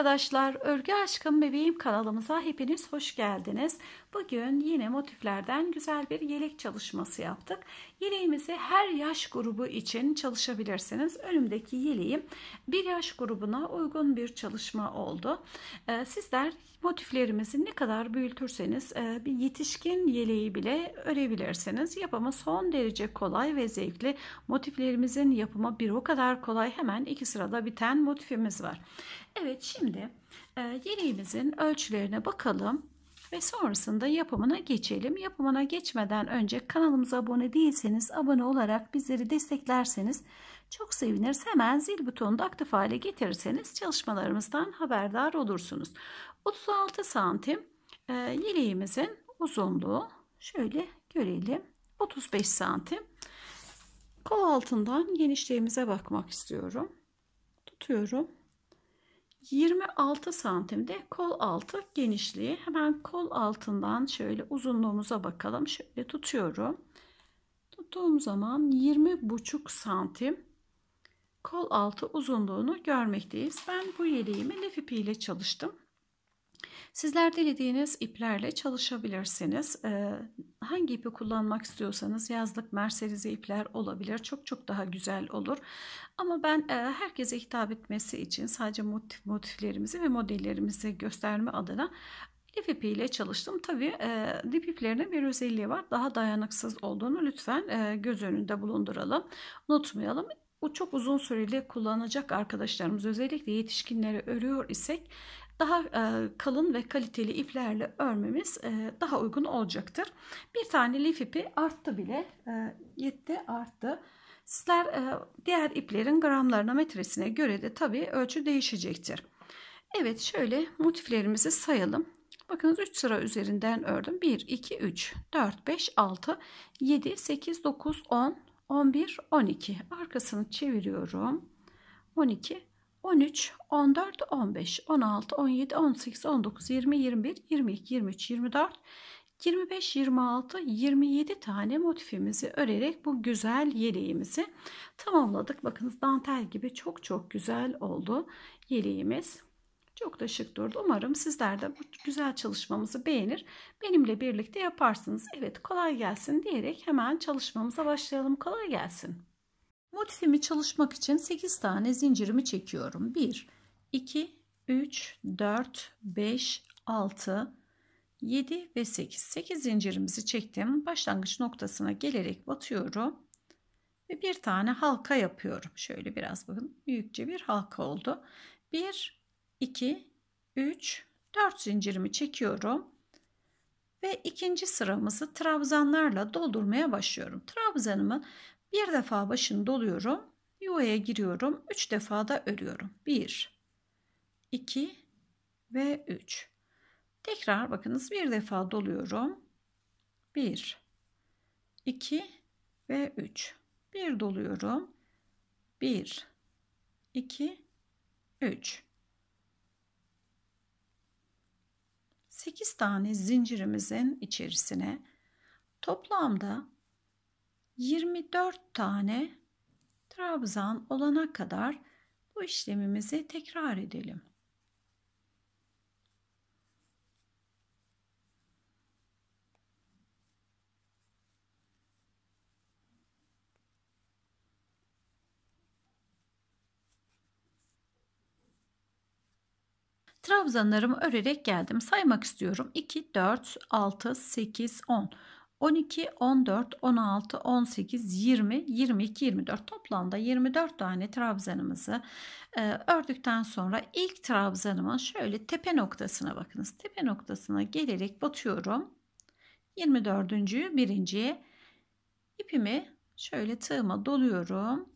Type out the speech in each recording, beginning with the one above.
arkadaşlar, Örgü Aşkım Bebeğim kanalımıza hepiniz hoş geldiniz. Bugün yine motiflerden güzel bir yelek çalışması yaptık. Yeleğimizi her yaş grubu için çalışabilirsiniz. Önümdeki yeleğim bir yaş grubuna uygun bir çalışma oldu. Ee, sizler motiflerimizi ne kadar büyütürseniz e, bir yetişkin yeleği bile örebilirsiniz. Yapımı son derece kolay ve zevkli. Motiflerimizin yapımı bir o kadar kolay hemen iki sırada biten motifimiz var. Evet şimdi e, yeleğimizin ölçülerine bakalım ve sonrasında yapımına geçelim. Yapımına geçmeden önce kanalımıza abone değilseniz abone olarak bizleri desteklerseniz çok seviniriz. Hemen zil butonunu da aktif hale getirirseniz çalışmalarımızdan haberdar olursunuz. 36 santim e, yeleğimizin uzunluğu şöyle görelim. 35 santim. Kol altından genişliğimize bakmak istiyorum. Tutuyorum. 26 santimde kol altı genişliği. Hemen kol altından şöyle uzunluğumuza bakalım. Şöyle tutuyorum. Tuttuğum zaman 20 buçuk santim kol altı uzunluğunu görmekteyiz. Ben bu yeleğimi lif ipiyle çalıştım. Sizler dilediğiniz iplerle çalışabilirsiniz. Ee, hangi ipi kullanmak istiyorsanız yazlık merserize ipler olabilir. Çok çok daha güzel olur. Ama ben e, herkese hitap etmesi için sadece motif, motiflerimizi ve modellerimizi gösterme adına Lif ipiyle çalıştım. Tabi e, iplerinin bir özelliği var. Daha dayanıksız olduğunu lütfen e, göz önünde bulunduralım. Unutmayalım. Bu çok uzun süreli kullanacak arkadaşlarımız özellikle yetişkinleri örüyor isek daha e, kalın ve kaliteli iplerle örmemiz e, daha uygun olacaktır. Bir tane lif ipi arttı bile. E, yetti arttı. Sizler e, diğer iplerin gramlarına metresine göre de tabi ölçü değişecektir. Evet şöyle motiflerimizi sayalım. Bakınız 3 sıra üzerinden ördüm. 1, 2, 3, 4, 5, 6, 7, 8, 9, 10, 11, 12. Arkasını çeviriyorum. 12, 13, 14, 15, 16, 17, 18, 19, 20, 21, 22, 23, 24, 25, 26, 27 tane motifimizi örerek bu güzel yeleğimizi tamamladık. Bakınız dantel gibi çok çok güzel oldu yeleğimiz. Çok da şık durdu. Umarım sizler de bu güzel çalışmamızı beğenir. Benimle birlikte yaparsınız. Evet kolay gelsin diyerek hemen çalışmamıza başlayalım. Kolay gelsin. Motifimi çalışmak için 8 tane zincirimi çekiyorum. 1, 2, 3, 4, 5, 6, 7 ve 8. 8 zincirimizi çektim. Başlangıç noktasına gelerek batıyorum. Ve bir tane halka yapıyorum. Şöyle biraz bakın büyükçe bir halka oldu. 1, 2, 3, 4 zincirimi çekiyorum. Ve ikinci sıramızı trabzanlarla doldurmaya başlıyorum. Trabzanımın bir defa başını doluyorum. Yuvaya giriyorum. 3 defa da örüyorum. 1 2 ve 3. Tekrar bakınız bir defa doluyorum. 1 2 ve 3. Bir doluyorum. 1 2 3 8 tane zincirimizin içerisine toplamda 24 tane trabzan olana kadar bu işlemimizi tekrar edelim. Trabzanlarımı örerek geldim. Saymak istiyorum. 2, 4, 6, 8, 10. 12, 14, 16, 18, 20, 22, 24 toplamda 24 tane trabzanımızı e, ördükten sonra ilk trabzanımın şöyle tepe noktasına bakınız. Tepe noktasına gelerek batıyorum. 24. birinciye ipimi şöyle tığıma doluyorum.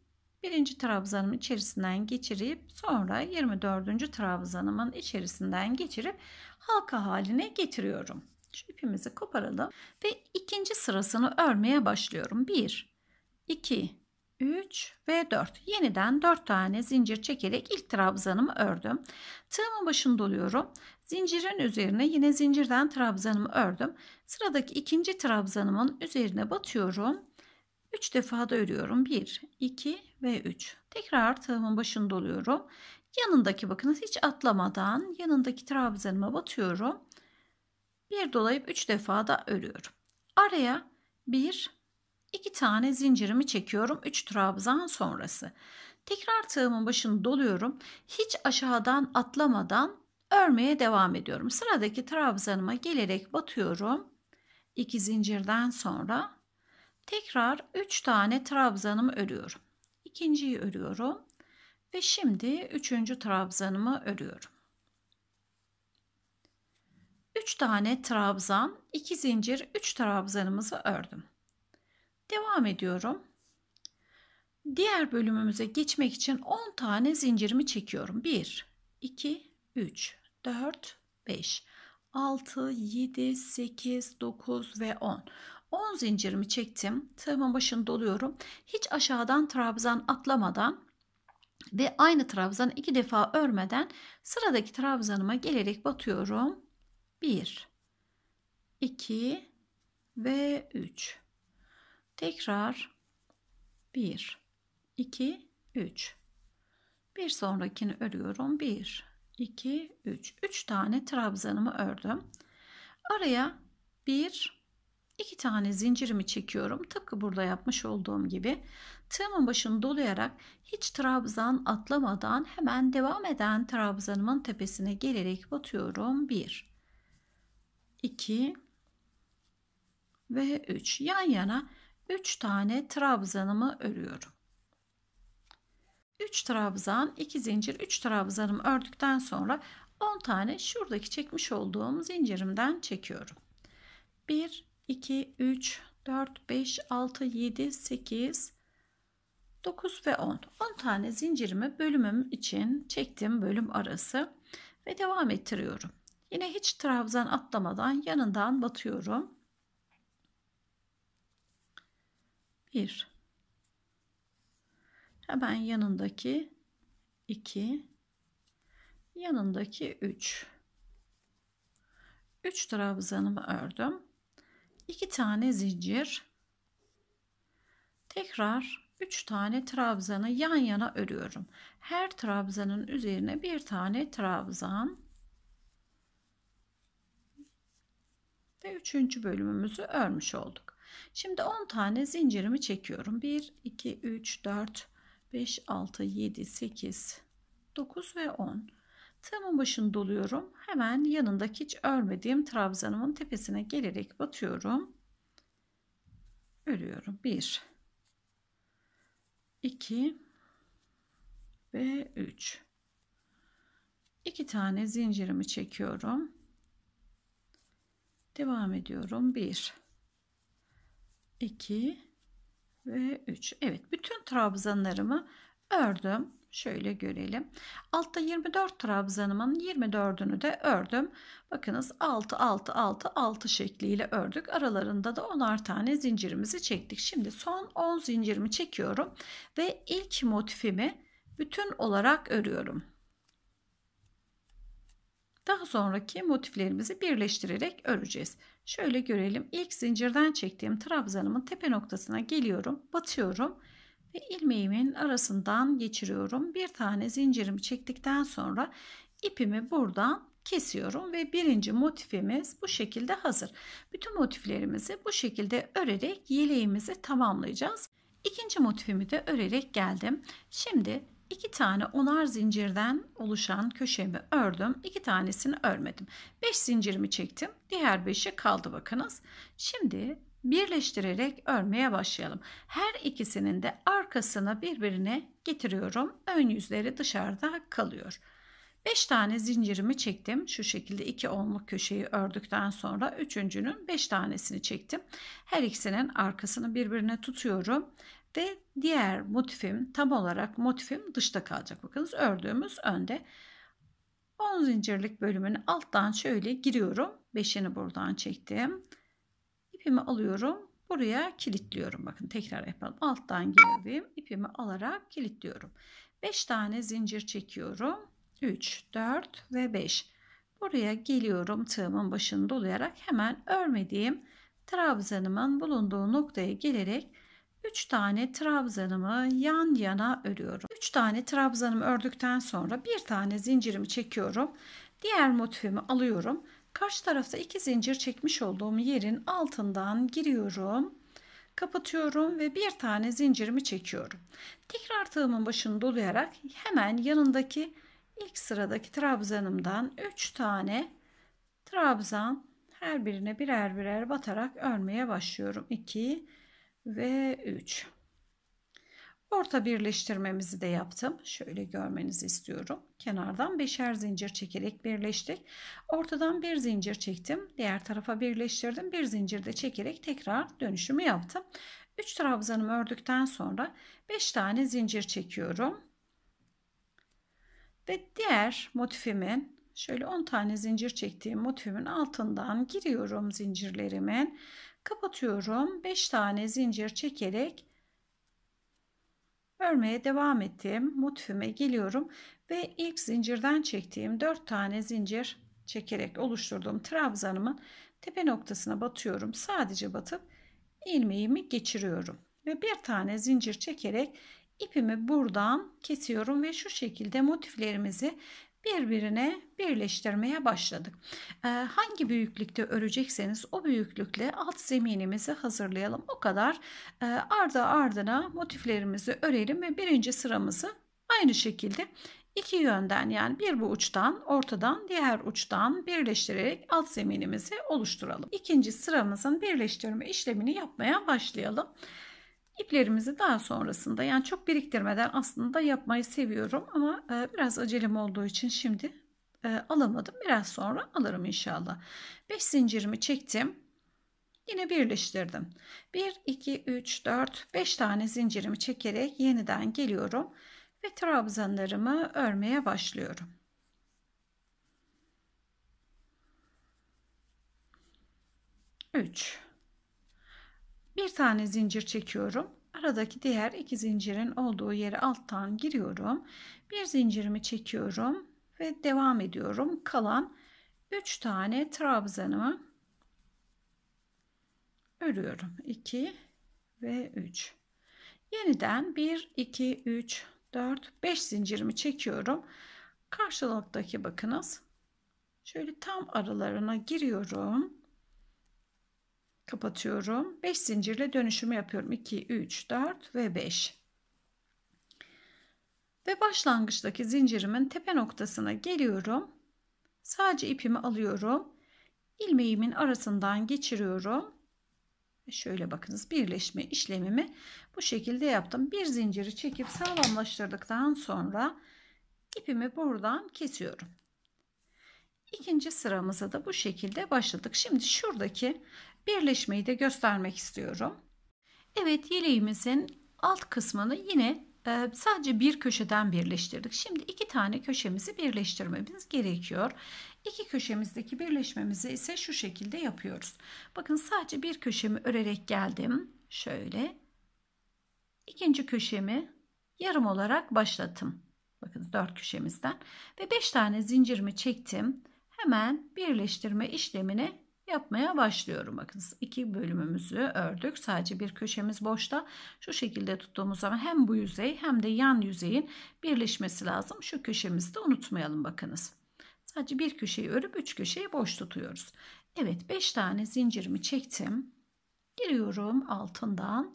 Birinci trabzanım içerisinden geçirip sonra 24. trabzanımın içerisinden geçirip halka haline getiriyorum ipimizi koparalım ve ikinci sırasını örmeye başlıyorum. 1, 2, 3 ve 4. Yeniden 4 tane zincir çekerek ilk trabzanımı ördüm. Tığımın başını doluyorum. Zincirin üzerine yine zincirden trabzanımı ördüm. Sıradaki ikinci trabzanımın üzerine batıyorum. 3 defa da örüyorum. 1, 2 ve 3. Tekrar tığımın başını doluyorum. Yanındaki bakınız hiç atlamadan yanındaki trabzanıma batıyorum bir dolayıp üç defa da örüyorum. Araya bir, iki tane zincirimi çekiyorum. Üç trabzan sonrası. Tekrar tığımın başını doluyorum. Hiç aşağıdan atlamadan örmeye devam ediyorum. Sıradaki trabzanıma gelerek batıyorum. 2 zincirden sonra tekrar 3 tane trabzanımı örüyorum. İkinciyi örüyorum ve şimdi 3. trabzanımı örüyorum. 3 tane trabzan, 2 zincir, 3 trabzanımızı ördüm. Devam ediyorum. Diğer bölümümüze geçmek için 10 tane zincirimi çekiyorum. 1, 2, 3, 4, 5, 6, 7, 8, 9 ve 10. 10 zincirimi çektim. Tığımın başını doluyorum. Hiç aşağıdan trabzan atlamadan ve aynı trabzanı iki defa örmeden sıradaki trabzanıma gelerek batıyorum 1 2 ve 3 tekrar 1 2 3 bir sonrakini örüyorum 1 2 3 3 tane trabzanımı ördüm araya 1 2 tane zincirimi çekiyorum tıpkı burada yapmış olduğum gibi tığımın başını dolayarak hiç trabzan atlamadan hemen devam eden trabzanımın tepesine gelerek batıyorum 1 2 ve 3 yan yana 3 tane trabzanımı örüyorum. 3 trabzan, 2 zincir, 3 trabzanımı ördükten sonra 10 tane şuradaki çekmiş olduğum zincirimden çekiyorum. 1 2 3 4 5 6 7 8 9 ve 10. 10 tane zincirimi bölümüm için çektim bölüm arası ve devam ettiriyorum. Yine hiç trabzan atlamadan yanından batıyorum. 1 Hemen yanındaki 2 yanındaki 3 3 trabzanımı ördüm. 2 tane zincir tekrar 3 tane trabzanı yan yana örüyorum. Her trabzanın üzerine bir tane trabzan ve üçüncü bölümümüzü örmüş olduk. Şimdi 10 tane zincirimi çekiyorum. 1, 2, 3, 4, 5, 6, 7, 8, 9 ve 10. Tığımın başını doluyorum. Hemen yanındaki hiç örmediğim trabzanımın tepesine gelerek batıyorum. Örüyorum. 1, 2 ve 3. 2 tane zincirimi çekiyorum. Devam ediyorum. 1 2 ve 3. Evet, bütün trabzanlarımı ördüm. Şöyle görelim. Altta 24 trabzanımın 24'ünü de ördüm. Bakınız 6 6 6 6 şekliyle ördük. Aralarında da 10'ar tane zincirimizi çektik. Şimdi son 10 zincirimi çekiyorum ve ilk motifimi bütün olarak örüyorum. Daha sonraki motiflerimizi birleştirerek öreceğiz. Şöyle görelim. İlk zincirden çektiğim trabzanımın tepe noktasına geliyorum. Batıyorum ve ilmeğimin arasından geçiriyorum. Bir tane zincirimi çektikten sonra ipimi buradan kesiyorum ve birinci motifimiz bu şekilde hazır. Bütün motiflerimizi bu şekilde örerek yeleğimizi tamamlayacağız. İkinci motifimi de örerek geldim. Şimdi 2 tane onar zincirden oluşan köşemi ördüm. 2 tanesini örmedim. 5 zincirimi çektim. Diğer 5'i kaldı bakınız. Şimdi birleştirerek örmeye başlayalım. Her ikisinin de arkasını birbirine getiriyorum. Ön yüzleri dışarıda kalıyor. 5 tane zincirimi çektim. Şu şekilde 2 onluk köşeyi ördükten sonra üçüncünün 5 tanesini çektim. Her ikisinin arkasını birbirine tutuyorum. Ve diğer motifim tam olarak motifim dışta kalacak. Bakınız ördüğümüz önde. 10 zincirlik bölümünü alttan şöyle giriyorum. 5'ini buradan çektim. ipimi alıyorum. Buraya kilitliyorum. Bakın tekrar yapalım. Alttan girdim. ipimi alarak kilitliyorum. 5 tane zincir çekiyorum. 3, 4 ve 5. Buraya geliyorum tığımın başını dolayarak hemen örmediğim trabzanımın bulunduğu noktaya gelerek 3 tane trabzanımı yan yana örüyorum. 3 tane trabzanımı ördükten sonra bir tane zincirimi çekiyorum. Diğer motifimi alıyorum. Karşı tarafta 2 zincir çekmiş olduğum yerin altından giriyorum. Kapatıyorum ve bir tane zincirimi çekiyorum. Tekrar tığımın başını dolayarak hemen yanındaki ilk sıradaki trabzanımdan 3 tane trabzan her birine birer birer batarak örmeye başlıyorum. 2 ve 3. Orta birleştirmemizi de yaptım. Şöyle görmenizi istiyorum. Kenardan beşer zincir çekerek birleştik. Ortadan bir zincir çektim. Diğer tarafa birleştirdim. Bir zincir de çekerek tekrar dönüşümü yaptım. 3 trabzanımı ördükten sonra 5 tane zincir çekiyorum. Ve diğer motifimin şöyle 10 tane zincir çektiğim motifimin altından giriyorum zincirlerimin kapatıyorum 5 tane zincir çekerek örmeye devam ettim motifime geliyorum ve ilk zincirden çektiğim 4 tane zincir çekerek oluşturduğum trabzanımın tepe noktasına batıyorum sadece batıp ilmeğimi geçiriyorum ve bir tane zincir çekerek ipimi buradan kesiyorum ve şu şekilde motiflerimizi birbirine birleştirmeye başladık. Ee, hangi büyüklükte örecekseniz o büyüklükle alt zeminimizi hazırlayalım. O kadar e, ardı ardına motiflerimizi örelim ve birinci sıramızı aynı şekilde iki yönden yani bir bu uçtan ortadan diğer uçtan birleştirerek alt zeminimizi oluşturalım. İkinci sıramızın birleştirme işlemini yapmaya başlayalım. İplerimizi daha sonrasında yani çok biriktirmeden aslında yapmayı seviyorum ama e, biraz acelem olduğu için şimdi e, alamadım. Biraz sonra alırım inşallah. 5 zincirimi çektim. Yine birleştirdim. 1, 2, 3, 4, 5 tane zincirimi çekerek yeniden geliyorum ve trabzanlarımı örmeye başlıyorum. Üç. Bir tane zincir çekiyorum. Aradaki diğer iki zincirin olduğu yere alttan giriyorum. Bir zincirimi çekiyorum ve devam ediyorum. Kalan 3 tane trabzanımı örüyorum. 2 ve 3. Yeniden 1, 2, 3, 4, 5 zincirimi çekiyorum. Karşılıktaki bakınız. Şöyle tam aralarına giriyorum kapatıyorum. 5 zincirle dönüşümü yapıyorum. 2, 3, 4 ve 5. Ve başlangıçtaki zincirimin tepe noktasına geliyorum. Sadece ipimi alıyorum. ilmeğimin arasından geçiriyorum. Şöyle bakınız birleşme işlemimi bu şekilde yaptım. Bir zinciri çekip sağlamlaştırdıktan sonra ipimi buradan kesiyorum. İkinci sıramıza da bu şekilde başladık. Şimdi şuradaki birleşmeyi de göstermek istiyorum. Evet yeleğimizin alt kısmını yine e, sadece bir köşeden birleştirdik. Şimdi iki tane köşemizi birleştirmemiz gerekiyor. İki köşemizdeki birleşmemizi ise şu şekilde yapıyoruz. Bakın sadece bir köşemi örerek geldim. Şöyle. ikinci köşemi yarım olarak başlattım. Bakın dört köşemizden ve beş tane zincirimi çektim. Hemen birleştirme işlemine yapmaya başlıyorum. Bakınız iki bölümümüzü ördük. Sadece bir köşemiz boşta. Şu şekilde tuttuğumuz zaman hem bu yüzey hem de yan yüzeyin birleşmesi lazım. Şu köşemizi de unutmayalım bakınız. Sadece bir köşeyi örüp üç köşeyi boş tutuyoruz. Evet 5 tane zincirimi çektim. Giriyorum altından.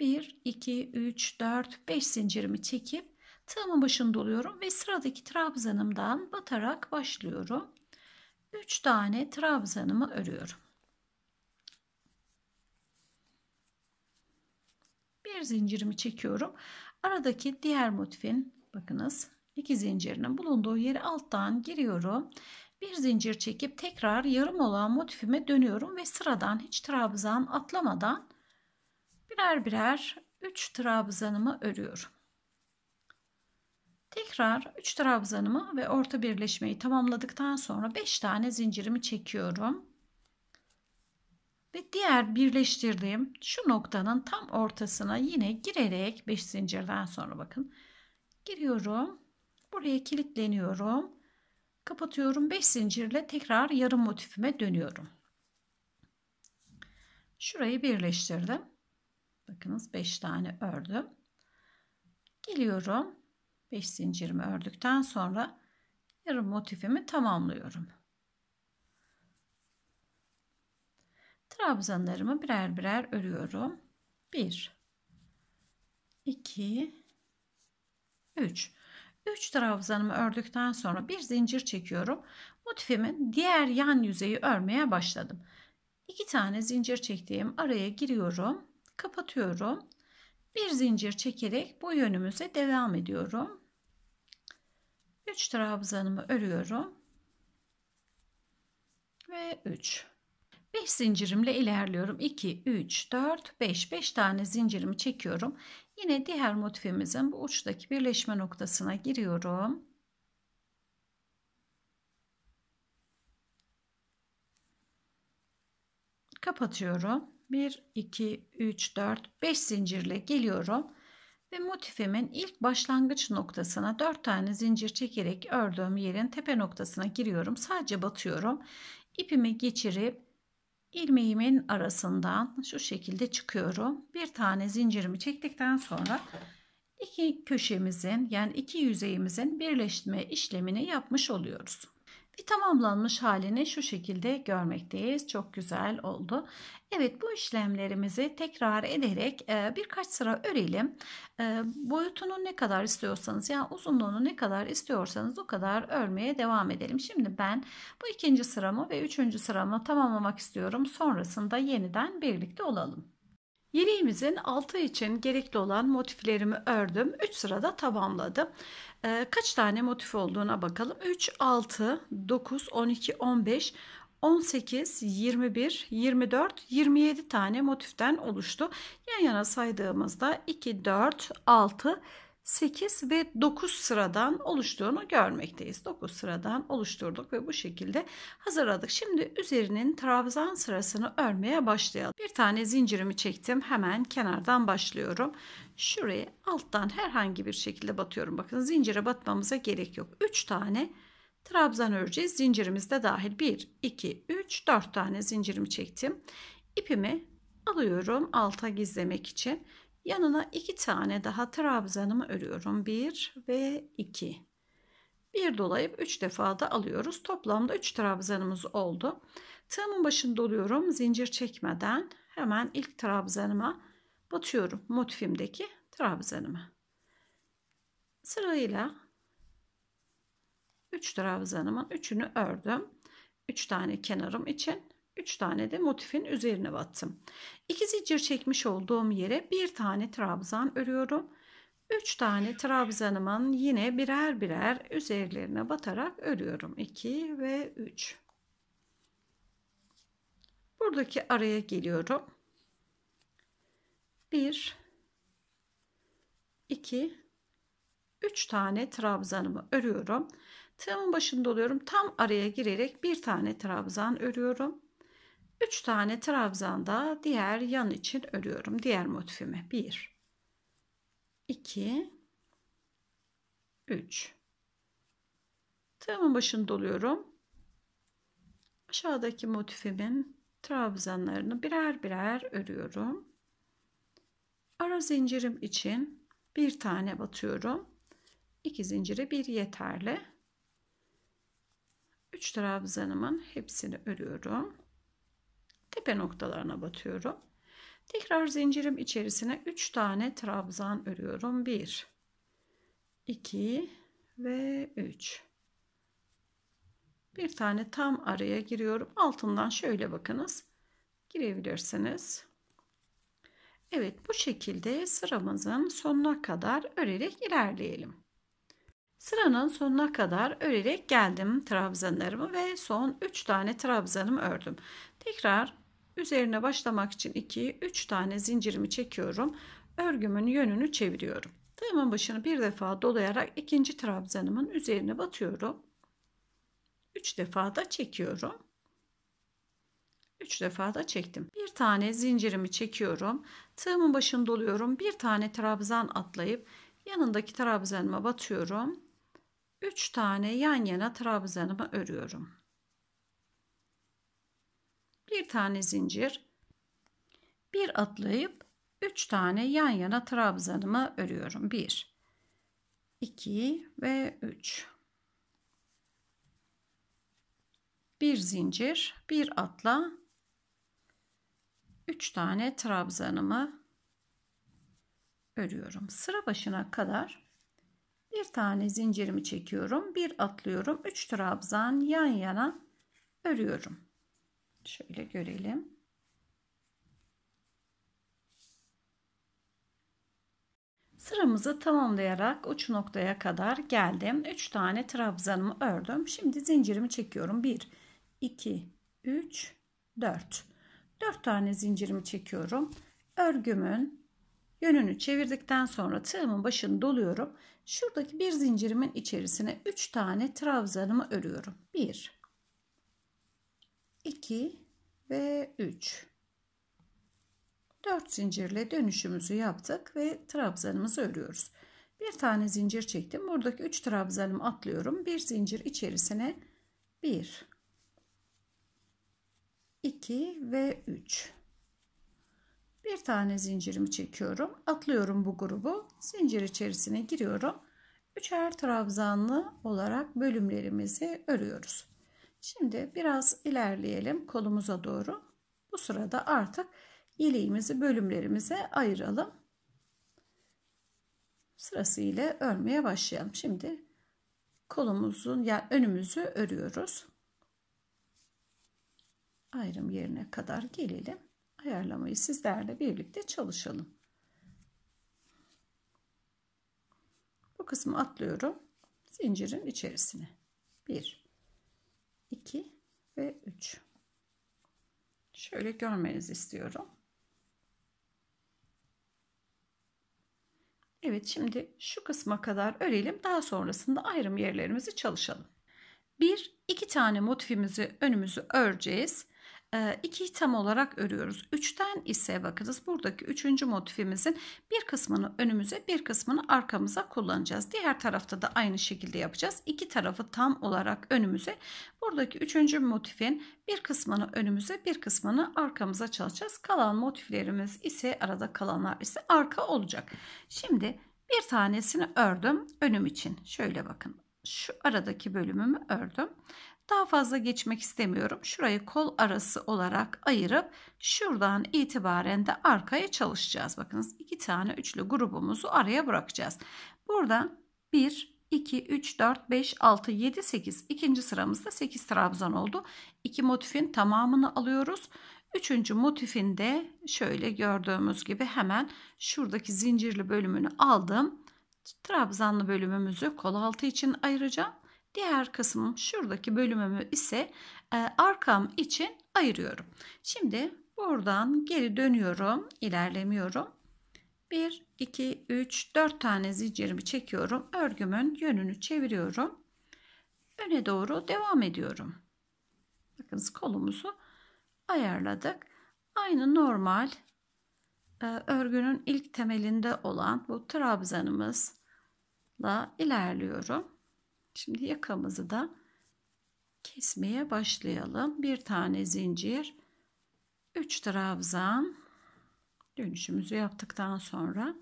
1, 2, 3, 4, 5 zincirimi çekip tığımın başını doluyorum ve sıradaki trabzanımdan batarak başlıyorum. 3 tane trabzanımı örüyorum. Bir zincirimi çekiyorum. Aradaki diğer motifin bakınız iki zincirinin bulunduğu yeri alttan giriyorum. Bir zincir çekip tekrar yarım olan motifime dönüyorum ve sıradan hiç trabzan atlamadan birer birer 3 trabzanımı örüyorum. Tekrar üç trabzanımı ve orta birleşmeyi tamamladıktan sonra 5 tane zincirimi çekiyorum. Ve diğer birleştirdiğim şu noktanın tam ortasına yine girerek 5 zincirden sonra bakın giriyorum. Buraya kilitleniyorum. Kapatıyorum 5 zincirle tekrar yarım motifime dönüyorum. Şurayı birleştirdim. Bakınız 5 tane ördüm. Geliyorum. 5 zincirimi ördükten sonra yarım motifimi tamamlıyorum. Trabzanlarımı birer birer örüyorum. 1 2 3 3 trabzanımı ördükten sonra bir zincir çekiyorum. Motifimin diğer yan yüzeyi örmeye başladım. 2 tane zincir çektiğim araya giriyorum. Kapatıyorum. Bir zincir çekerek bu yönümüze devam ediyorum. 3 trabzanımı örüyorum. Ve 3. 5 zincirimle ilerliyorum. 2, 3, 4, 5. 5 tane zincirimi çekiyorum. Yine diğer motifimizin bu uçtaki birleşme noktasına giriyorum. Kapatıyorum. 1, 2, 3, 4, 5 zincirle geliyorum ve motifimin ilk başlangıç noktasına 4 tane zincir çekerek ördüğüm yerin tepe noktasına giriyorum. Sadece batıyorum. ipimi geçirip ilmeğimin arasından şu şekilde çıkıyorum. Bir tane zincirimi çektikten sonra iki köşemizin yani iki yüzeyimizin birleşme işlemini yapmış oluyoruz ve tamamlanmış halini şu şekilde görmekteyiz. Çok güzel oldu. Evet bu işlemlerimizi tekrar ederek e, birkaç sıra örelim. E, boyutunu ne kadar istiyorsanız yani uzunluğunu ne kadar istiyorsanız o kadar örmeye devam edelim. Şimdi ben bu ikinci sıramı ve üçüncü sıramı tamamlamak istiyorum. Sonrasında yeniden birlikte olalım. Yeleğimizin altı için gerekli olan motiflerimi ördüm. 3 sırada tamamladım. E, kaç tane motif olduğuna bakalım. 3, 6, 9, 12, 15, 18, 21, 24, 27 tane motiften oluştu. Yan yana saydığımızda 2, 4, 6, 8 ve 9 sıradan oluştuğunu görmekteyiz. 9 sıradan oluşturduk ve bu şekilde hazırladık. Şimdi üzerinin trabzan sırasını örmeye başlayalım. Bir tane zincirimi çektim. Hemen kenardan başlıyorum şuraya alttan herhangi bir şekilde batıyorum. Bakın zincire batmamıza gerek yok. 3 tane trabzan öreceğiz. Zincirimiz de dahil. 1, 2, 3, 4 tane zincirimi çektim. İpimi alıyorum alta gizlemek için. Yanına 2 tane daha trabzanımı örüyorum. 1 ve 2. Bir dolayıp 3 defa da alıyoruz. Toplamda 3 trabzanımız oldu. Tığımın başını doluyorum zincir çekmeden. Hemen ilk trabzanıma batıyorum motifimdeki trabzanımı. Sırayla 3 trabzanımın üçünü ördüm. 3 tane kenarım için 3 tane de motifin üzerine battım. 2 zincir çekmiş olduğum yere bir tane trabzan örüyorum. 3 tane trabzanımın yine birer birer üzerlerine batarak örüyorum. 2 ve 3. Buradaki araya geliyorum. 1 2 3 tane trabzanımı örüyorum. Tığımın başında oluyorum. Tam araya girerek bir tane trabzan örüyorum. 3 tane trabzan da diğer yan için örüyorum. Diğer motifime. 1 2 3 Tığımın başını doluyorum. Aşağıdaki motifimin trabzanlarını birer birer örüyorum. Ara zincirim için bir tane batıyorum. 2 zincire bir yeterli. Üç trabzanımın hepsini örüyorum. Tepe noktalarına batıyorum. Tekrar zincirim içerisine 3 tane trabzan örüyorum. 1 2 ve 3. Bir tane tam araya giriyorum. Altından şöyle bakınız. Girebilirsiniz. Evet bu şekilde sıramızın sonuna kadar örerek ilerleyelim. Sıranın sonuna kadar örerek geldim trabzanlarımı ve son 3 tane trabzanımı ördüm. Tekrar üzerine başlamak için 2 3 tane zincirimi çekiyorum. Örgümün yönünü çeviriyorum. Tığımın başını bir defa dolayarak ikinci trabzanımın üzerine batıyorum. 3 defa da çekiyorum. 3 defa da çektim. Bir tane zincirimi çekiyorum. Tığımın başını doluyorum. Bir tane trabzan atlayıp yanındaki trabzanıma batıyorum. 3 tane yan yana trabzanımı örüyorum. Bir tane zincir. Bir atlayıp 3 tane yan yana trabzanımı örüyorum. 1 2 ve 3. Bir zincir, bir atla, 3 tane trabzanımı örüyorum. Sıra başına kadar bir tane zincirimi çekiyorum. Bir atlıyorum. 3 trabzan yan yana örüyorum. Şöyle görelim. Sıramızı tamamlayarak uç noktaya kadar geldim. 3 tane trabzanımı ördüm. Şimdi zincirimi çekiyorum. 1, 2, 3, 4. 4 tane zincirimi çekiyorum. Örgümün yönünü çevirdikten sonra tığımın başını doluyorum. Şuradaki bir zincirimin içerisine 3 tane trabzanımı örüyorum. 1 2 ve 3 4 zincirle dönüşümüzü yaptık ve trabzanımızı örüyoruz. Bir tane zincir çektim. Buradaki 3 trabzanımı atlıyorum. Bir zincir içerisine 1 2 ve 3 bir tane zincirimi çekiyorum atlıyorum bu grubu zincir içerisine giriyorum üçer trabzanlı olarak bölümlerimizi örüyoruz şimdi biraz ilerleyelim kolumuza doğru bu sırada artık yeleğimizi bölümlerimize ayıralım sırasıyla örmeye başlayalım şimdi kolumuzun yani önümüzü örüyoruz ayrım yerine kadar gelelim. Ayarlamayı sizlerle birlikte çalışalım. Bu kısmı atlıyorum. Zincirin içerisine. 1, 2 ve 3. Şöyle görmenizi istiyorum. Evet şimdi şu kısma kadar örelim. Daha sonrasında ayrım yerlerimizi çalışalım. Bir, iki tane motifimizi önümüzü öreceğiz. 2'yi ee, tam olarak örüyoruz. Üçten ise bakınız buradaki üçüncü motifimizin bir kısmını önümüze bir kısmını arkamıza kullanacağız. Diğer tarafta da aynı şekilde yapacağız. İki tarafı tam olarak önümüze buradaki üçüncü motifin bir kısmını önümüze bir kısmını arkamıza çalışacağız. Kalan motiflerimiz ise arada kalanlar ise arka olacak. Şimdi bir tanesini ördüm önüm için. Şöyle bakın şu aradaki bölümümü ördüm. Daha fazla geçmek istemiyorum. Şurayı kol arası olarak ayırıp şuradan itibaren de arkaya çalışacağız. Bakınız iki tane üçlü grubumuzu araya bırakacağız. Burada 1, 2, 3, 4, 5, 6, 7, 8. ikinci sıramızda 8 trabzan oldu. 2 motifin tamamını alıyoruz. Üçüncü motifinde şöyle gördüğümüz gibi hemen şuradaki zincirli bölümünü aldım Trabzanlı bölümümüzü kol altı için ayıracağım. Diğer kısmım şuradaki bölümümü ise e, arkam için ayırıyorum. Şimdi buradan geri dönüyorum, ilerlemiyorum. 1, 2, 3, 4 tane zincirimi çekiyorum. Örgümün yönünü çeviriyorum. Öne doğru devam ediyorum. Bakınız kolumuzu ayarladık. Aynı normal ee, örgünün ilk temelinde olan bu trabzanımızla ilerliyorum. Şimdi yakamızı da kesmeye başlayalım. Bir tane zincir, 3 trabzan dönüşümüzü yaptıktan sonra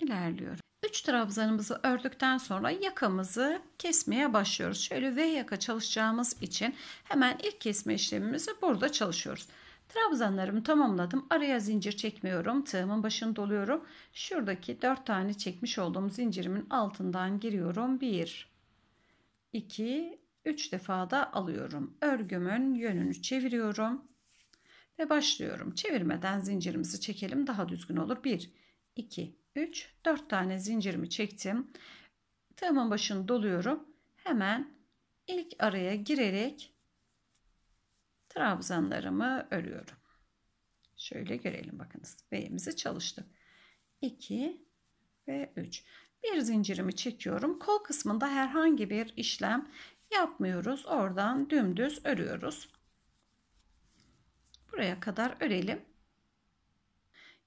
ilerliyorum. 3 trabzanımızı ördükten sonra yakamızı kesmeye başlıyoruz. Şöyle V yaka çalışacağımız için hemen ilk kesme işlemimizi burada çalışıyoruz. Trabzanlarımı tamamladım. Araya zincir çekmiyorum. Tığımın başını doluyorum. Şuradaki 4 tane çekmiş olduğum zincirimin altından giriyorum. 1 2 3 defa da alıyorum. Örgümün yönünü çeviriyorum ve başlıyorum. Çevirmeden zincirimizi çekelim daha düzgün olur. 1 2 3 4 tane zincirimi çektim. Tığımın başını doluyorum. Hemen ilk araya girerek trabzanlarımı örüyorum. Şöyle görelim bakınız. B'mizi çalıştı. 2 ve 3. Bir zincirimi çekiyorum. Kol kısmında herhangi bir işlem yapmıyoruz. Oradan dümdüz örüyoruz. Buraya kadar örelim.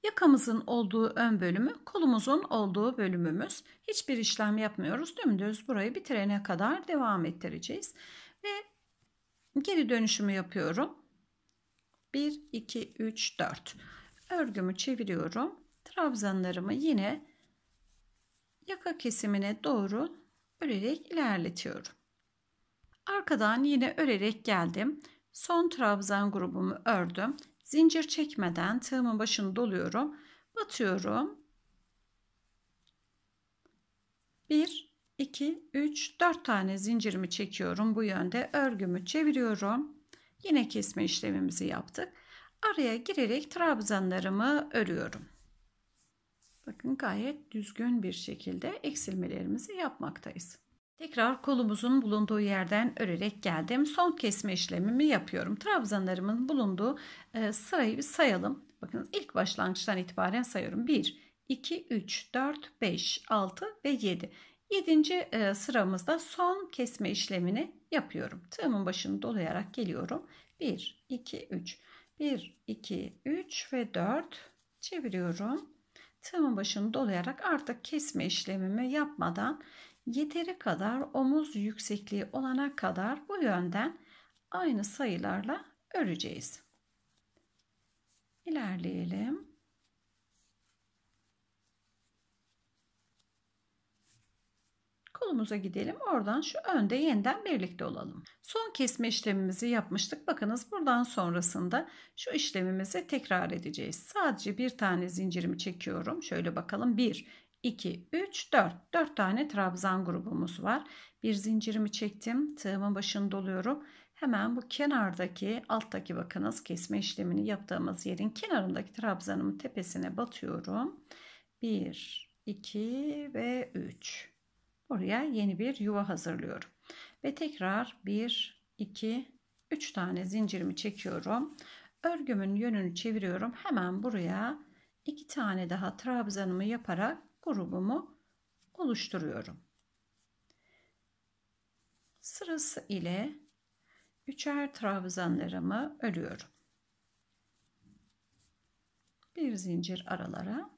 Yakamızın olduğu ön bölümü, kolumuzun olduğu bölümümüz. Hiçbir işlem yapmıyoruz. Dümdüz burayı bitirene kadar devam ettireceğiz. Ve geri dönüşümü yapıyorum. 1, 2, 3, 4. Örgümü çeviriyorum. Trabzanlarımı yine yaka kesimine doğru örerek ilerletiyorum. Arkadan yine örerek geldim. Son trabzan grubumu ördüm. Zincir çekmeden tığımın başını doluyorum. Batıyorum. 1 2, 3, 4 tane zincirimi çekiyorum bu yönde. Örgümü çeviriyorum. Yine kesme işlemimizi yaptık. Araya girerek trabzanlarımı örüyorum. Bakın gayet düzgün bir şekilde eksilmelerimizi yapmaktayız. Tekrar kolumuzun bulunduğu yerden örerek geldim. Son kesme işlemimi yapıyorum. Trabzanlarımın bulunduğu e, sırayı bir sayalım. Bakın ilk başlangıçtan itibaren sayıyorum. 1, 2, 3, 4, 5, 6 ve 7. Yedinci e, sıramızda son kesme işlemini yapıyorum. Tığımın başını dolayarak geliyorum. 1, 2, 3. 1, 2, 3 ve 4 çeviriyorum. Tığımın başını dolayarak artık kesme işlemimi yapmadan yeteri kadar omuz yüksekliği olana kadar bu yönden aynı sayılarla öreceğiz. İlerleyelim. Kolumuza gidelim. Oradan şu önde yeniden birlikte olalım. Son kesme işlemimizi yapmıştık. Bakınız buradan sonrasında şu işlemimizi tekrar edeceğiz. Sadece bir tane zincirimi çekiyorum. Şöyle bakalım. 1, 2, 3, 4. 4 tane trabzan grubumuz var. Bir zincirimi çektim. Tığımın başını doluyorum. Hemen bu kenardaki alttaki bakınız kesme işlemini yaptığımız yerin kenarındaki trabzanımın tepesine batıyorum. 1, 2 ve 3. Buraya yeni bir yuva hazırlıyorum. Ve tekrar 1, 2, 3 tane zincirimi çekiyorum. Örgümün yönünü çeviriyorum. Hemen buraya 2 tane daha trabzanımı yaparak grubumu oluşturuyorum. Sırası ile üçer trabzanlarımı örüyorum. Bir zincir aralara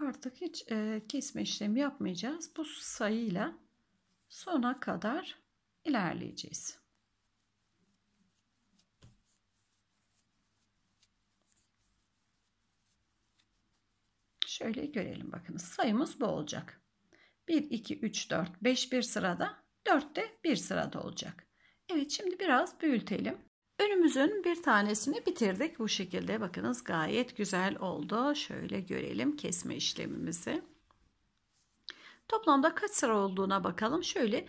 artık hiç e, kesme işlemi yapmayacağız. Bu sayıyla sona kadar ilerleyeceğiz. Şöyle görelim bakınız. Sayımız bu olacak. 1, 2, 3, 4, 5 bir sırada. 4 de bir sırada olacak. Evet şimdi biraz büyütelim. Önümüzün bir tanesini bitirdik. Bu şekilde bakınız gayet güzel oldu. Şöyle görelim kesme işlemimizi. Toplamda kaç sıra olduğuna bakalım. Şöyle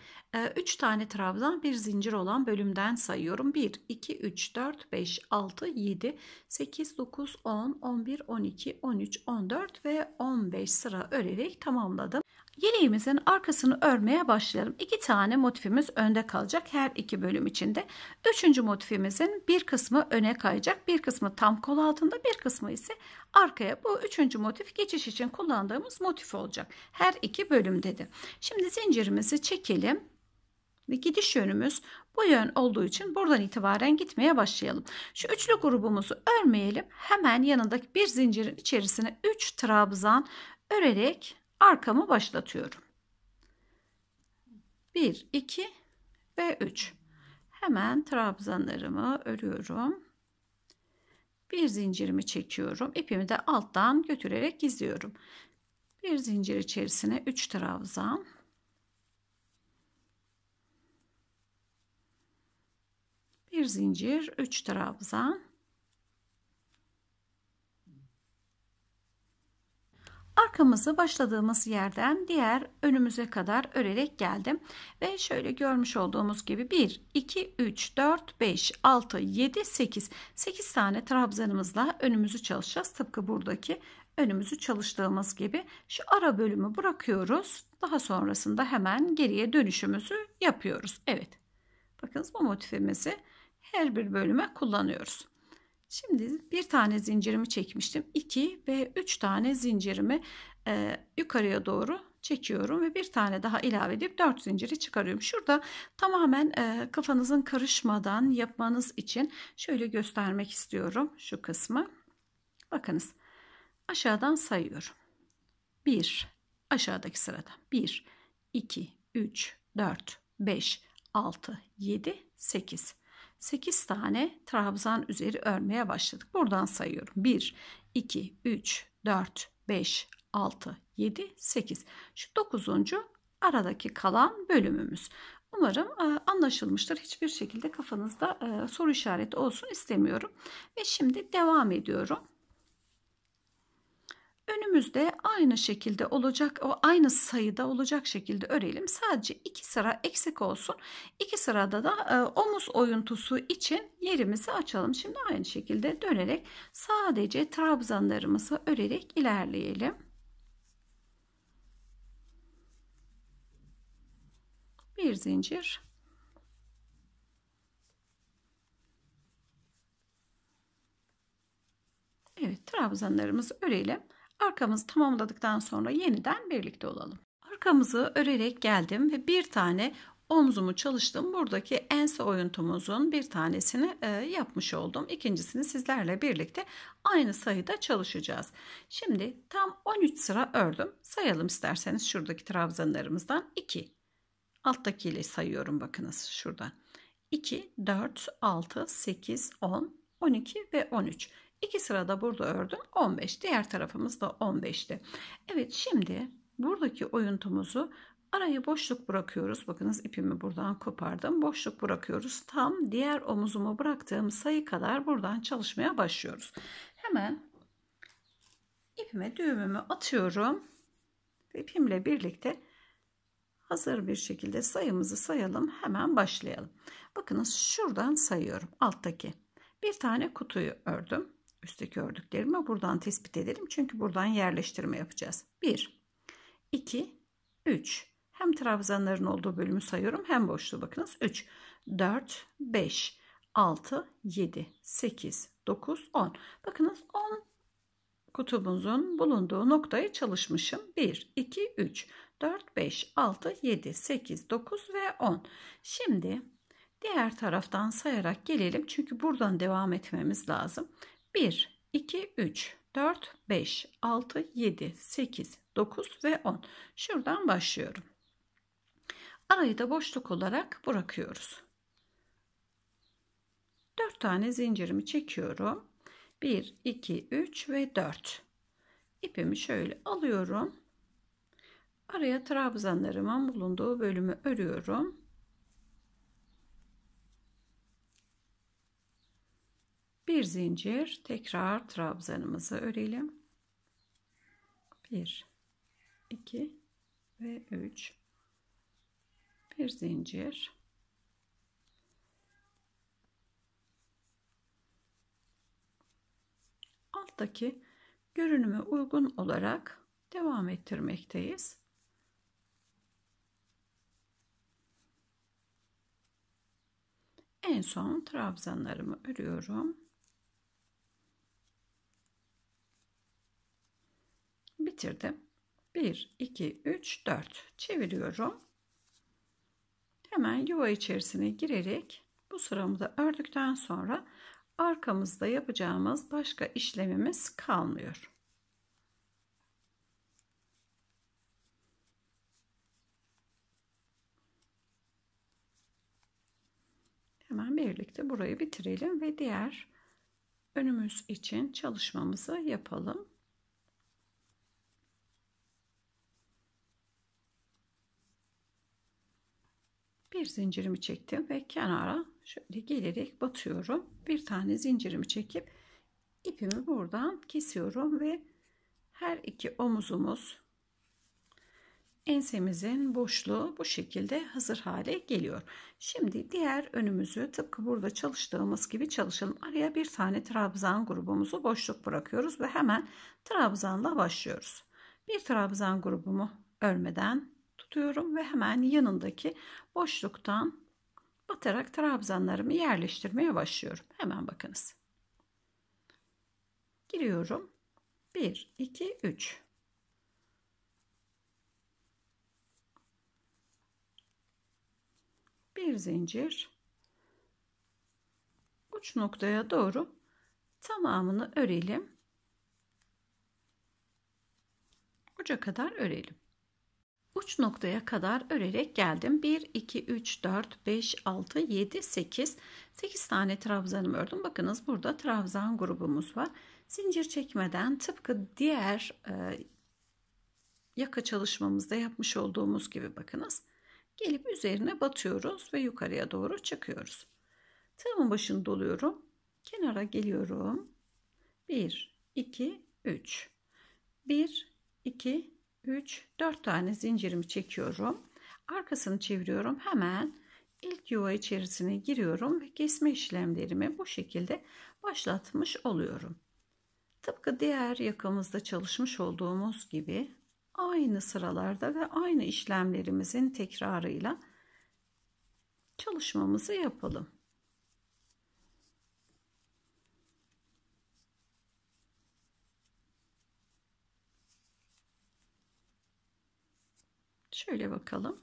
3 e, tane trabzan bir zincir olan bölümden sayıyorum. 1, 2, 3, 4, 5, 6, 7, 8, 9, 10, 11, 12, 13, 14 ve 15 sıra örerek tamamladım. Yeleğimizin arkasını örmeye başlayalım. İki tane motifimiz önde kalacak her iki bölüm içinde. Üçüncü motifimizin bir kısmı öne kayacak. Bir kısmı tam kol altında bir kısmı ise arkaya. Bu üçüncü motif geçiş için kullandığımız motif olacak. Her iki bölüm dedi. Şimdi zincirimizi çekelim. gidiş yönümüz bu yön olduğu için buradan itibaren gitmeye başlayalım. Şu üçlü grubumuzu örmeyelim. Hemen yanındaki bir zincirin içerisine 3 trabzan örerek arkamı başlatıyorum. 1, 2 ve 3. Hemen trabzanlarımı örüyorum. Bir zincirimi çekiyorum. İpimi de alttan götürerek gizliyorum. Bir zincir içerisine 3 trabzan. Bir zincir, 3 trabzan. Arkamızı başladığımız yerden diğer önümüze kadar örerek geldim. Ve şöyle görmüş olduğumuz gibi 1, 2, 3, 4, 5, 6, 7, 8. 8 tane trabzanımızla önümüzü çalışacağız. Tıpkı buradaki önümüzü çalıştığımız gibi şu ara bölümü bırakıyoruz. Daha sonrasında hemen geriye dönüşümüzü yapıyoruz. Evet. Bakınız bu motifimizi her bir bölüme kullanıyoruz. Şimdi bir tane zincirimi çekmiştim. 2 ve 3 tane zincirimi e, yukarıya doğru çekiyorum ve bir tane daha ilave edip 4 zinciri çıkarıyorum. Şurada tamamen e, kafanızın karışmadan yapmanız için şöyle göstermek istiyorum şu kısmı. Bakınız aşağıdan sayıyorum. 1 aşağıdaki sırada 1 2 3 4 5 6 7 8 8 tane trabzan üzeri örmeye başladık. Buradan sayıyorum. 1, 2, 3, 4, 5, 6, 7, 8. Şu 9. aradaki kalan bölümümüz. Umarım e, anlaşılmıştır. Hiçbir şekilde kafanızda e, soru işareti olsun istemiyorum. Ve şimdi devam ediyorum. Önümüzde aynı şekilde olacak, o aynı sayıda olacak şekilde örelim. Sadece iki sıra eksik olsun. iki sırada da e, omuz oyuntusu için yerimizi açalım. Şimdi aynı şekilde dönerek sadece trabzanlarımızı örerek ilerleyelim. Bir zincir Evet trabzanlarımızı örelim. Arkamızı tamamladıktan sonra yeniden birlikte olalım. Arkamızı örerek geldim ve bir tane omzumu çalıştım. Buradaki ense oyuntumuzun bir tanesini e, yapmış oldum. İkincisini sizlerle birlikte aynı sayıda çalışacağız. Şimdi tam 13 sıra ördüm. Sayalım isterseniz şuradaki trabzanlarımızdan 2. Alttaki ile sayıyorum bakınız şuradan. 2, 4, 6, 8, 10, 12 ve 13. 2 sırada burada ördüm 15 diğer tarafımız da 15'ti. Evet şimdi buradaki oyuntumuzu arayı boşluk bırakıyoruz. Bakınız ipimi buradan kopardım. Boşluk bırakıyoruz. Tam diğer omuzumu bıraktığım sayı kadar buradan çalışmaya başlıyoruz. Hemen ipime düğümümü atıyorum. ipimle birlikte hazır bir şekilde sayımızı sayalım. Hemen başlayalım. Bakınız şuradan sayıyorum. Alttaki bir tane kutuyu ördüm üstteki ördüklerimi buradan tespit edelim. Çünkü buradan yerleştirme yapacağız. 1, 2, 3. Hem trabzanların olduğu bölümü sayıyorum hem boşluğu bakınız. 3, 4, 5, 6, 7, 8, 9, 10. Bakınız 10 kutumuzun bulunduğu noktayı çalışmışım. 1, 2, 3, 4, 5, 6, 7, 8, 9 ve 10. Şimdi diğer taraftan sayarak gelelim. Çünkü buradan devam etmemiz lazım. 1, 1, 2, 3, 4, 5, 6, 7, 8, 9 ve 10. Şuradan başlıyorum. Arayı da boşluk olarak bırakıyoruz. 4 tane zincirimi çekiyorum. 1, 2, 3 ve 4. İpimi şöyle alıyorum. Araya trabzanlarımın bulunduğu bölümü örüyorum. bir zincir tekrar trabzanımızı örelim. 1 2 ve 3 bir zincir alttaki görünüme uygun olarak devam ettirmekteyiz. En son trabzanlarımı örüyorum. bitirdim. 1, 2, 3, 4 çeviriyorum. Hemen yuva içerisine girerek bu sıramı da ördükten sonra arkamızda yapacağımız başka işlemimiz kalmıyor. Hemen birlikte burayı bitirelim ve diğer önümüz için çalışmamızı yapalım. bir zincirimi çektim ve kenara şöyle gelerek batıyorum. Bir tane zincirimi çekip ipimi buradan kesiyorum ve her iki omuzumuz ensemizin boşluğu bu şekilde hazır hale geliyor. Şimdi diğer önümüzü tıpkı burada çalıştığımız gibi çalışalım. Araya bir tane trabzan grubumuzu boşluk bırakıyoruz ve hemen trabzanla başlıyoruz. Bir trabzan grubumu örmeden tutuyorum ve hemen yanındaki boşluktan batarak trabzanlarımı yerleştirmeye başlıyorum. Hemen bakınız. Giriyorum. 1, 2, 3. Bir zincir uç noktaya doğru tamamını örelim. Uca kadar örelim. Uç noktaya kadar örerek geldim. 1, 2, 3, 4, 5, 6, 7, 8. 8 tane trabzanımı ördüm. Bakınız burada trabzan grubumuz var. Zincir çekmeden tıpkı diğer e, yaka çalışmamızda yapmış olduğumuz gibi bakınız. Gelip üzerine batıyoruz ve yukarıya doğru çıkıyoruz. Tığımın başını doluyorum. Kenara geliyorum. 1, 2, 3. 1, 2, 3 4 tane zincirimi çekiyorum arkasını çeviriyorum hemen ilk yuva içerisine giriyorum ve kesme işlemlerimi bu şekilde başlatmış oluyorum tıpkı diğer yakamızda çalışmış olduğumuz gibi aynı sıralarda ve aynı işlemlerimizin tekrarıyla çalışmamızı yapalım Şöyle bakalım.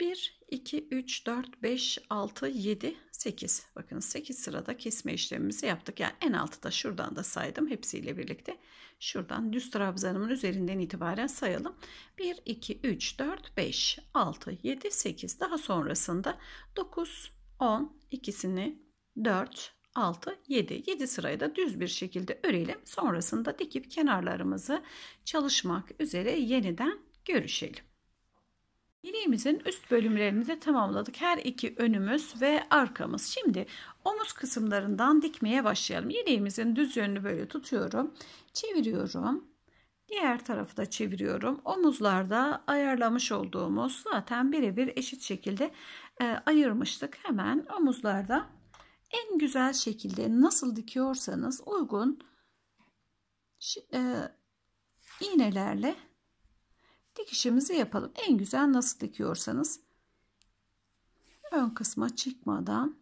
1, 2, 3, 4, 5, 6, 7, 8. Bakın 8 sırada kesme işlemimizi yaptık. Yani en altıda şuradan da saydım hepsiyle birlikte. Şuradan düz trabzanımın üzerinden itibaren sayalım. 1, 2, 3, 4, 5, 6, 7, 8. Daha sonrasında 9, 10 ikisini 4, 6, 7. 7 sırayı da düz bir şekilde örelim. Sonrasında dikip kenarlarımızı çalışmak üzere yeniden görüşelim. Yeleğimizin üst bölümlerini de tamamladık. Her iki önümüz ve arkamız. Şimdi omuz kısımlarından dikmeye başlayalım. Yeleğimizin düz yönünü böyle tutuyorum. Çeviriyorum. Diğer tarafı da çeviriyorum. Omuzlarda ayarlamış olduğumuz zaten birebir eşit şekilde e, ayırmıştık. Hemen omuzlarda en güzel şekilde nasıl dikiyorsanız uygun e, iğnelerle dikişimizi yapalım. En güzel nasıl dikiyorsanız ön kısma çıkmadan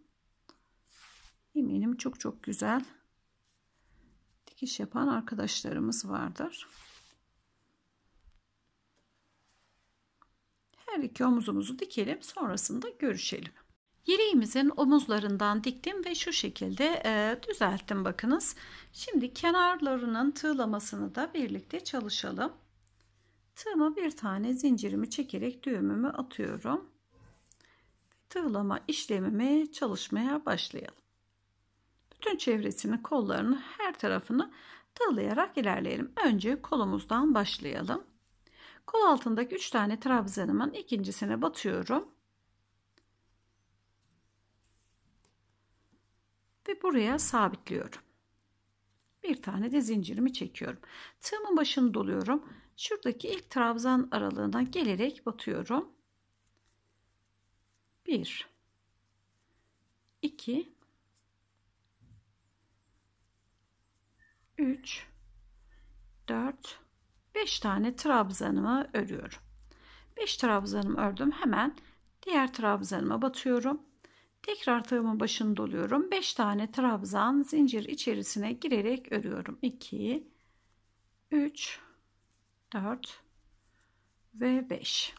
eminim çok çok güzel dikiş yapan arkadaşlarımız vardır. Her iki omuzumuzu dikelim sonrasında görüşelim. Yeleğimizin omuzlarından diktim ve şu şekilde e, düzelttim bakınız. Şimdi kenarlarının tığlamasını da birlikte çalışalım. Tığıma bir tane zincirimi çekerek düğümümü atıyorum. Tığlama işlemimi çalışmaya başlayalım. Bütün çevresini, kollarını, her tarafını tığlayarak ilerleyelim. Önce kolumuzdan başlayalım. Kol altındaki 3 tane trabzanımın ikincisine batıyorum. Ve buraya sabitliyorum. Bir tane de zincirimi çekiyorum. Tığımın başını doluyorum Şuradaki ilk trabzan aralığına gelerek batıyorum. 1 2 3 4 5 tane trabzanımı örüyorum. 5 trabzanımı ördüm. Hemen diğer trabzanıma batıyorum. Tekrar tığımın başını doluyorum. 5 tane trabzan zincir içerisine girerek örüyorum. 2 3 4 ve 5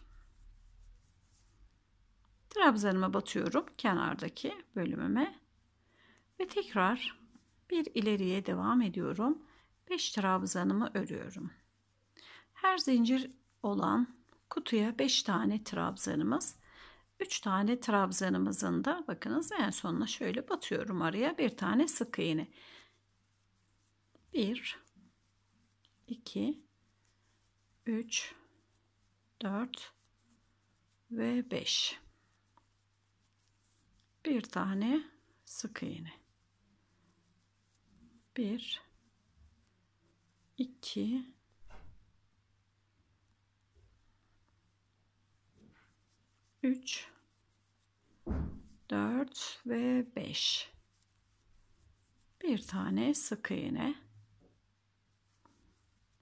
trabzanıma batıyorum kenardaki bölümüme ve tekrar bir ileriye devam ediyorum 5 trabzanımı örüyorum her zincir olan kutuya 5 tane trabzanımız 3 tane trabzanımızın da bakınız en sonuna şöyle batıyorum araya bir tane sık iğne 1 2 3 4 ve 5 bir tane sık iğne 1 2 3 4 ve 5 bir tane sık iğne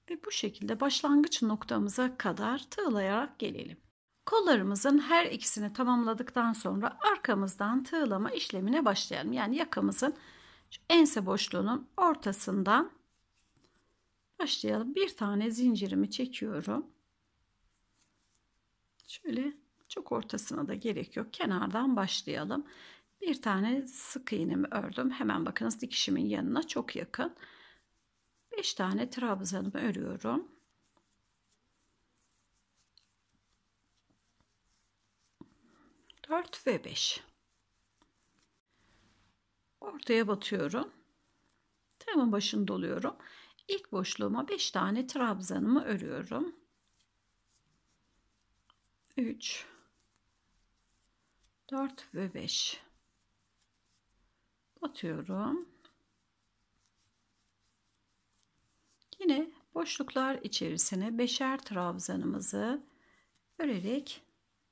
ve bu şekilde başlangıç noktamıza kadar tığlayarak gelelim. Kollarımızın her ikisini tamamladıktan sonra arkamızdan tığlama işlemine başlayalım. Yani yakamızın ense boşluğunun ortasından başlayalım. Bir tane zincirimi çekiyorum. Şöyle çok ortasına da gerek yok. Kenardan başlayalım. Bir tane sık iğnemi ördüm. Hemen bakınız dikişimin yanına çok yakın. 5 tane trabzanımı örüyorum. Dört ve beş. Ortaya batıyorum. Tığımın başını doluyorum. İlk boşluğuma 5 tane trabzanımı örüyorum. 3 4 ve 5 batıyorum. Yine boşluklar içerisine beşer trabzanımızı örerek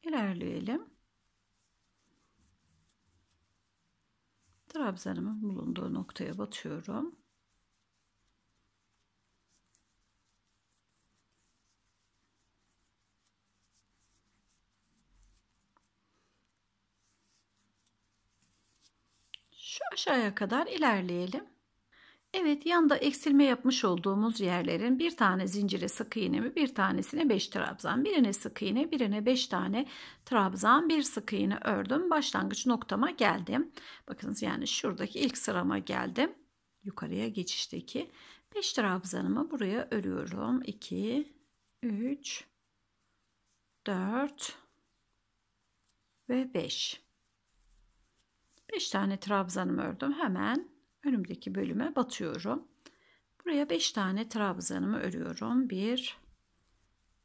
ilerleyelim. Trabzanımın bulunduğu noktaya batıyorum. Şu aşağıya kadar ilerleyelim. Evet yanda eksilme yapmış olduğumuz yerlerin bir tane zincire sık iğne mi, bir tanesine 5 trabzan birine sık iğne birine 5 tane trabzan bir sık iğne ördüm başlangıç noktama geldim. Bakınız yani şuradaki ilk sırama geldim yukarıya geçişteki 5 trabzanımı buraya örüyorum 2 3 4 ve 5 5 tane trabzanımı ördüm hemen önümdeki bölüme batıyorum. Buraya 5 tane trabzanımı örüyorum. 1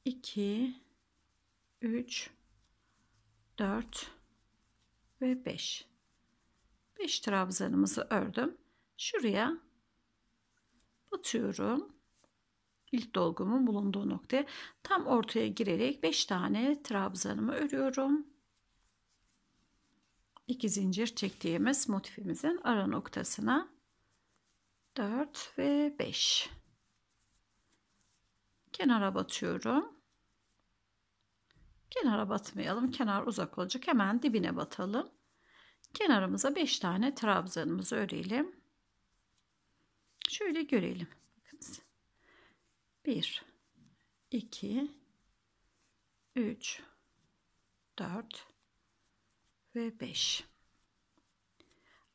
2 3 4 ve 5. 5 trabzanımızı ördüm. Şuraya batıyorum. İlk dolgumun bulunduğu noktaya tam ortaya girerek 5 tane trabzanımı örüyorum. 2 zincir çektiğimiz motifimizin ara noktasına 4 ve 5 kenara batıyorum kenara batmayalım kenar uzak olacak hemen dibine batalım kenarımıza 5 tane trabzanımızı örelim şöyle görelim bakınız 1 2 3 4 ve 5.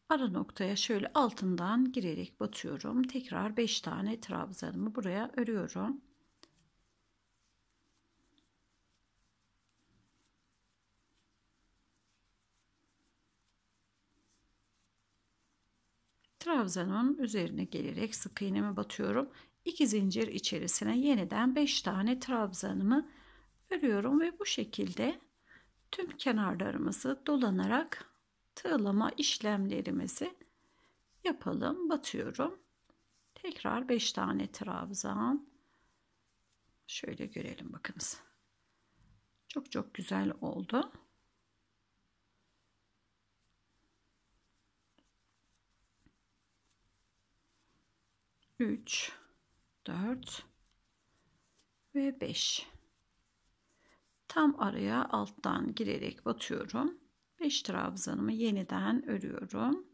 Ara noktaya şöyle altından girerek batıyorum. Tekrar 5 tane trabzanımı buraya örüyorum. Trabzanın üzerine gelerek sık iğnemi batıyorum. 2 zincir içerisine yeniden 5 tane trabzanımı örüyorum ve bu şekilde tüm kenarlarımızı dolanarak tığlama işlemlerimizi yapalım. Batıyorum. Tekrar 5 tane trabzan. Şöyle görelim bakınız. Çok çok güzel oldu. Üç, dört ve beş. Tam araya alttan girerek batıyorum. 5 trabzanımı yeniden örüyorum.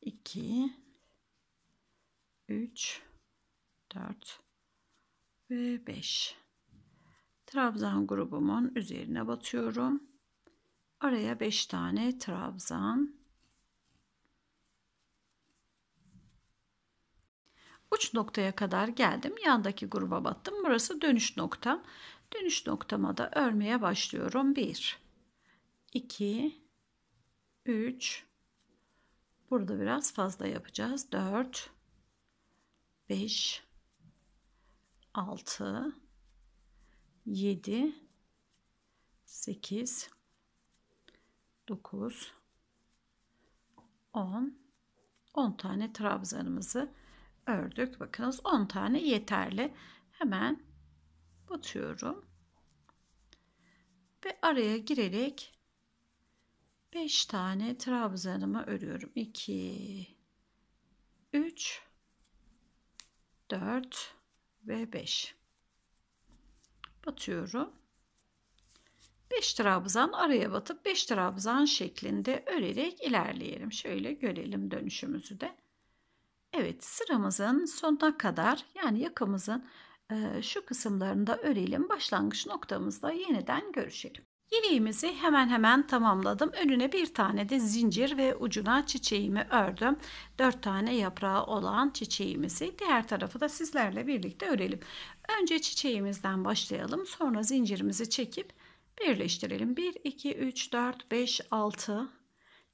2 3 4 ve 5 trabzan grubumun üzerine batıyorum. Araya 5 tane trabzan Uç noktaya kadar geldim. Yandaki gruba battım. Burası dönüş noktam. Dönüş noktama da örmeye başlıyorum. 1 2 3 Burada biraz fazla yapacağız. 4 5 6 7 8 9 10 10 tane trabzanımızı ördük. Bakınız 10 tane yeterli. Hemen batıyorum. Ve araya girerek 5 tane trabzanımı örüyorum. 2 3 4 ve 5 batıyorum. 5 trabzan araya batıp 5 trabzan şeklinde örerek ilerleyelim. Şöyle görelim dönüşümüzü de. Evet sıramızın sonuna kadar yani yakamızın e, şu kısımlarında örelim. Başlangıç noktamızda yeniden görüşelim. Yeleğimizi hemen hemen tamamladım. Önüne bir tane de zincir ve ucuna çiçeğimi ördüm. Dört tane yaprağı olan çiçeğimizi diğer tarafı da sizlerle birlikte örelim. Önce çiçeğimizden başlayalım. Sonra zincirimizi çekip birleştirelim. 1, 2, 3, 4, 5, 6,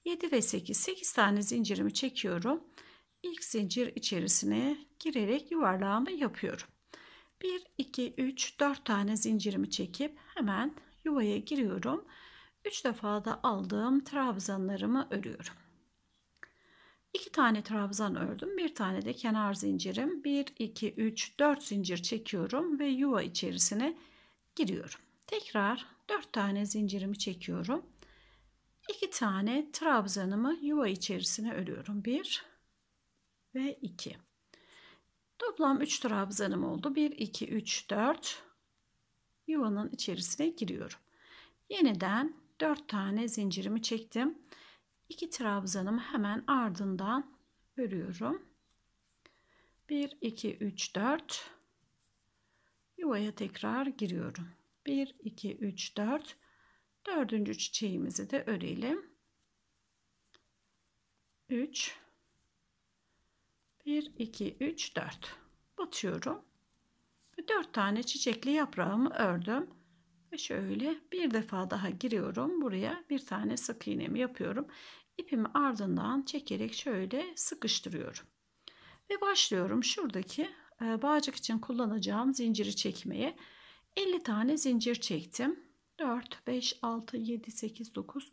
7 ve 8. 8 tane zincirimi çekiyorum ilk zincir içerisine girerek yuvarlağımı yapıyorum. 1, 2, 3, 4 tane zincirimi çekip hemen yuvaya giriyorum. 3 defa da aldığım trabzanlarımı örüyorum. 2 tane trabzan ördüm. 1 tane de kenar zincirim. 1, 2, 3, 4 zincir çekiyorum ve yuva içerisine giriyorum. Tekrar 4 tane zincirimi çekiyorum. 2 tane trabzanımı yuva içerisine örüyorum. 1, ve 2. Toplam 3 trabzanım oldu. 1, 2, 3, 4 yuvanın içerisine giriyorum. Yeniden 4 tane zincirimi çektim. 2 trabzanımı hemen ardından örüyorum. 1, 2, 3, 4 yuvaya tekrar giriyorum. 1, 2, 3, 4 dördüncü çiçeğimizi de örelim. 3 1, 2, 3, 4. Batıyorum. ve 4 tane çiçekli yaprağımı ördüm. Ve şöyle bir defa daha giriyorum. Buraya bir tane sık iğnemi yapıyorum. ipimi ardından çekerek şöyle sıkıştırıyorum. Ve başlıyorum şuradaki e, bağcık için kullanacağım zinciri çekmeye. 50 tane zincir çektim. 4, 5, 6, 7, 8, 9,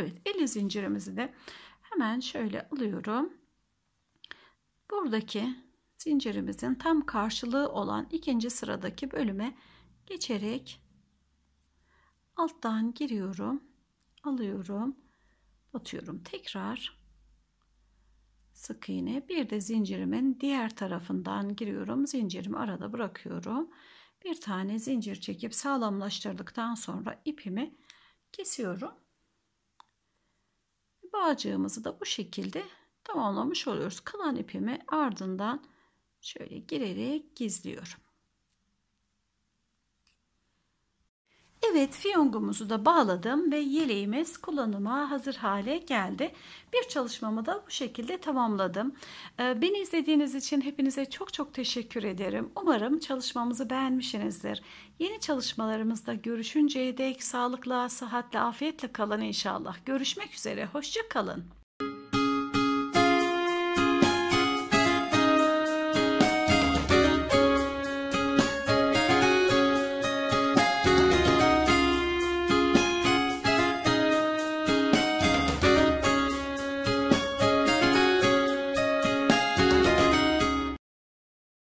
Evet, eli zincirimizi de hemen şöyle alıyorum. Buradaki zincirimizin tam karşılığı olan ikinci sıradaki bölüme geçerek alttan giriyorum, alıyorum, batıyorum. Tekrar sık iğne. Bir de zincirimin diğer tarafından giriyorum. Zincirimi arada bırakıyorum. Bir tane zincir çekip sağlamlaştırdıktan sonra ipimi kesiyorum bağcığımızı da bu şekilde tamamlamış oluyoruz. Kalan ipimi ardından şöyle girerek gizliyorum. Evet fiyongumuzu da bağladım ve yeleğimiz kullanıma hazır hale geldi. Bir çalışmamı da bu şekilde tamamladım. Ee, beni izlediğiniz için hepinize çok çok teşekkür ederim. Umarım çalışmamızı beğenmişsinizdir. Yeni çalışmalarımızda görüşünceye dek sağlıkla, sıhhatle, afiyetle kalın inşallah. Görüşmek üzere, hoşça kalın.